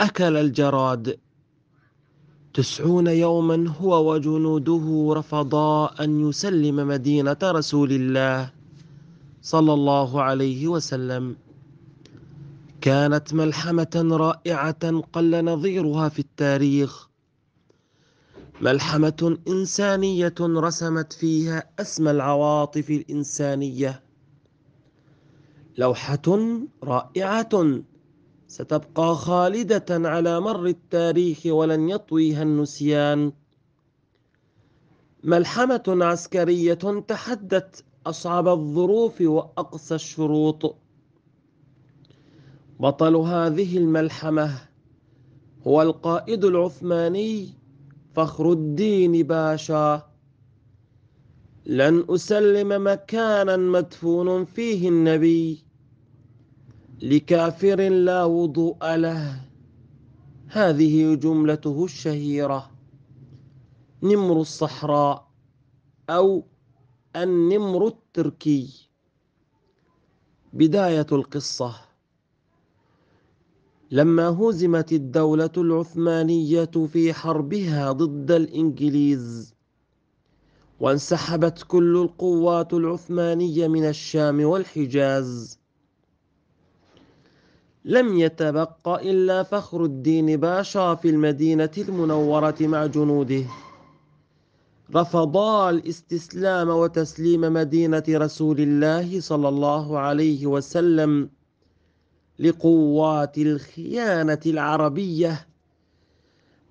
أكل الجراد تسعون يوما هو وجنوده رفضا أن يسلم مدينة رسول الله صلى الله عليه وسلم كانت ملحمة رائعة قل نظيرها في التاريخ ملحمة إنسانية رسمت فيها أسمى العواطف الإنسانية لوحة رائعة ستبقى خالدة على مر التاريخ ولن يطويها النسيان ملحمة عسكرية تحدت أصعب الظروف وأقسى الشروط بطل هذه الملحمة هو القائد العثماني فخر الدين باشا لن أسلم مكانا مدفون فيه النبي لكافر لا وضوء له هذه جملته الشهيرة نمر الصحراء أو النمر التركي بداية القصة لما هزمت الدولة العثمانية في حربها ضد الإنجليز وانسحبت كل القوات العثمانية من الشام والحجاز لم يتبق إلا فخر الدين باشا في المدينة المنورة مع جنوده رفضا الاستسلام وتسليم مدينة رسول الله صلى الله عليه وسلم لقوات الخيانة العربية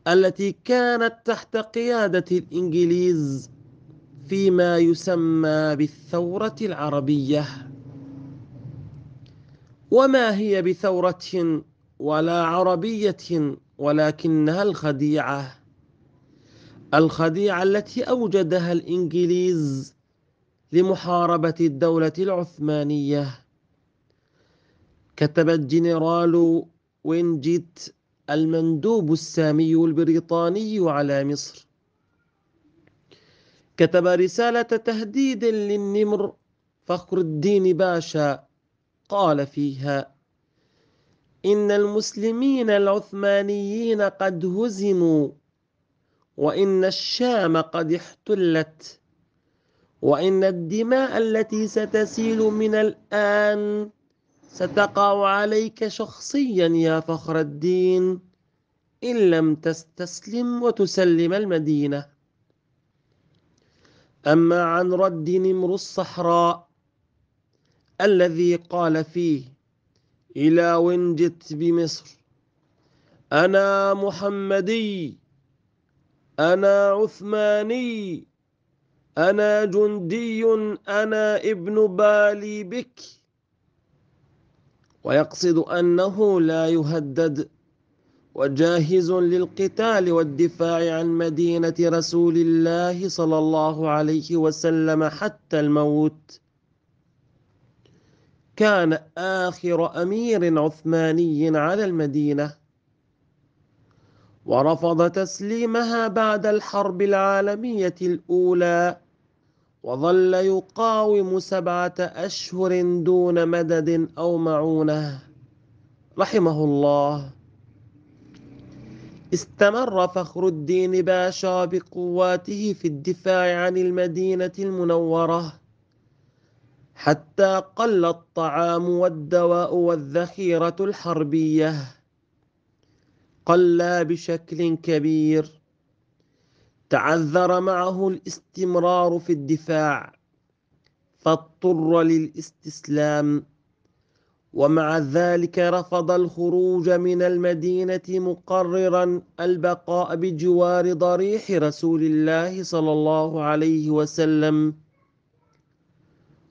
التي كانت تحت قيادة الإنجليز فيما يسمى بالثورة العربية وما هي بثورة ولا عربية ولكنها الخديعة الخديعة التي أوجدها الإنجليز لمحاربة الدولة العثمانية كتب الجنرال وينجيت المندوب السامي البريطاني على مصر كتب رسالة تهديد للنمر فخر الدين باشا قال فيها إن المسلمين العثمانيين قد هزموا وإن الشام قد احتلت وإن الدماء التي ستسيل من الآن ستقع عليك شخصيا يا فخر الدين إن لم تستسلم وتسلم المدينة أما عن رد نمر الصحراء الذي قال فيه إلى وين جئت بمصر أنا محمدي أنا عثماني أنا جندي أنا ابن بالي بك ويقصد أنه لا يهدد وجاهز للقتال والدفاع عن مدينة رسول الله صلى الله عليه وسلم حتى الموت كان آخر أمير عثماني على المدينة ورفض تسليمها بعد الحرب العالمية الأولى وظل يقاوم سبعة أشهر دون مدد أو معونة رحمه الله استمر فخر الدين باشا بقواته في الدفاع عن المدينة المنورة حتى قل الطعام والدواء والذخيرة الحربية قل بشكل كبير تعذر معه الاستمرار في الدفاع فاضطر للاستسلام ومع ذلك رفض الخروج من المدينة مقررا البقاء بجوار ضريح رسول الله صلى الله عليه وسلم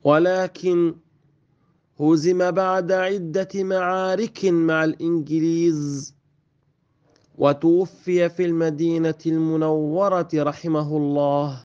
ولكن هزم بعد عدة معارك مع الإنجليز وتوفي في المدينة المنورة رحمه الله